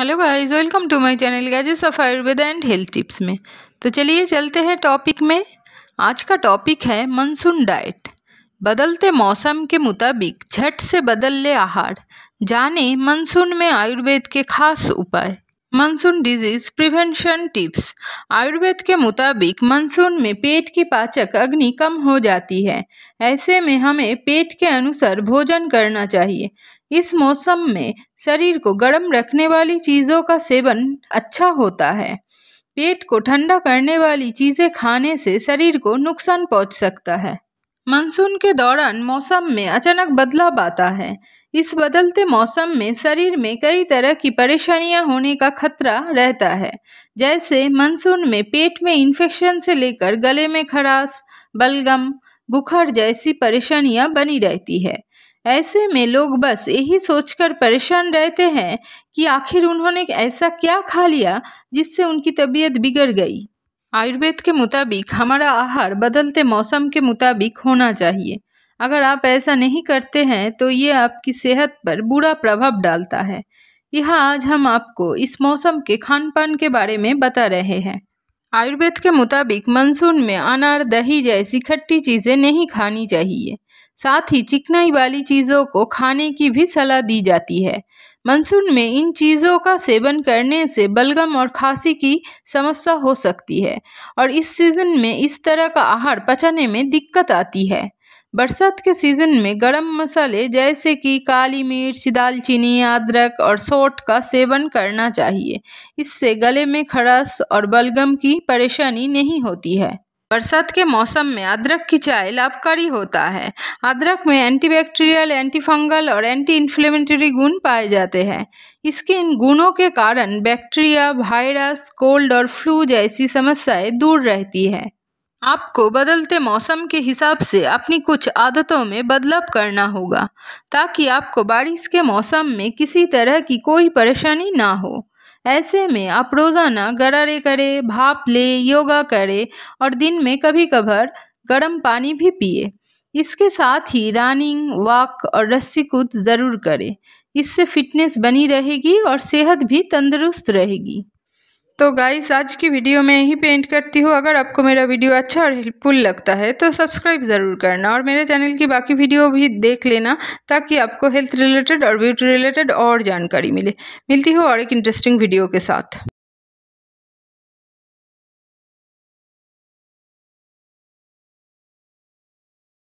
hello guys welcome to my channel गैजेस of Ayurveda and health tips में तो चलिए चलते हैं टॉपिक में आज का टॉपिक है मानसून डाइट बदलते मौसम के मुताबिक झट से बदल ले आहार जाने मानसून में आयुर्वेद के खास उपाय monsoon disease prevention tips Ayurveda के मुताबिक मानसून में पेट की पाचक अग्नि कम हो जाती है ऐसे में हमें पेट के अनुसार भोजन करना चाहिए इस मौसम में शरीर को गर्म रखने वाली चीज़ों का सेवन अच्छा होता है पेट को ठंडा करने वाली चीज़ें खाने से शरीर को नुकसान पहुंच सकता है मानसून के दौरान मौसम में अचानक बदलाव आता है इस बदलते मौसम में शरीर में कई तरह की परेशानियां होने का खतरा रहता है जैसे मानसून में पेट में इन्फेक्शन से लेकर गले में खराश बलगम बुखार जैसी परेशानियां बनी रहती है ऐसे में लोग बस यही सोचकर परेशान रहते हैं कि आखिर उन्होंने ऐसा क्या खा लिया जिससे उनकी तबीयत बिगड़ गई आयुर्वेद के मुताबिक हमारा आहार बदलते मौसम के मुताबिक होना चाहिए अगर आप ऐसा नहीं करते हैं तो ये आपकी सेहत पर बुरा प्रभाव डालता है यह आज हम आपको इस मौसम के खान पान के बारे में बता रहे हैं आयुर्वेद के मुताबिक मानसून में अनार दही जैसी खट्टी चीज़ें नहीं खानी चाहिए साथ ही चिकनाई वाली चीज़ों को खाने की भी सलाह दी जाती है मानसून में इन चीज़ों का सेवन करने से बलगम और खांसी की समस्या हो सकती है और इस सीज़न में इस तरह का आहार पचाने में दिक्कत आती है बरसात के सीज़न में गरम मसाले जैसे कि काली मिर्च दालचीनी अदरक और सोट का सेवन करना चाहिए इससे गले में खराश और बलगम की परेशानी नहीं होती है बरसात के मौसम में अदरक की चाय लाभकारी होता है अदरक में एंटीबैक्टीरियल एंटीफंगल और एंटी इन्फ्लेमेटरी गुण पाए जाते हैं इसके इन गुणों के कारण बैक्टीरिया वायरस कोल्ड और फ्लू जैसी समस्याएं दूर रहती है आपको बदलते मौसम के हिसाब से अपनी कुछ आदतों में बदलाव करना होगा ताकि आपको बारिश के मौसम में किसी तरह की कोई परेशानी ना हो ऐसे में आप रोज़ाना गरारे करें भाप ले योगा करें और दिन में कभी कभार गर्म पानी भी पिए इसके साथ ही रनिंग वॉक और रस्सी कूद ज़रूर करें इससे फिटनेस बनी रहेगी और सेहत भी तंदुरुस्त रहेगी तो गाइस आज की वीडियो में ही पेंट करती हूँ अगर आपको मेरा वीडियो अच्छा और हेल्पफुल लगता है तो सब्सक्राइब ज़रूर करना और मेरे चैनल की बाकी वीडियो भी देख लेना ताकि आपको हेल्थ रिलेटेड और ब्यूटी रिलेटेड और जानकारी मिले मिलती हो और एक इंटरेस्टिंग वीडियो के साथ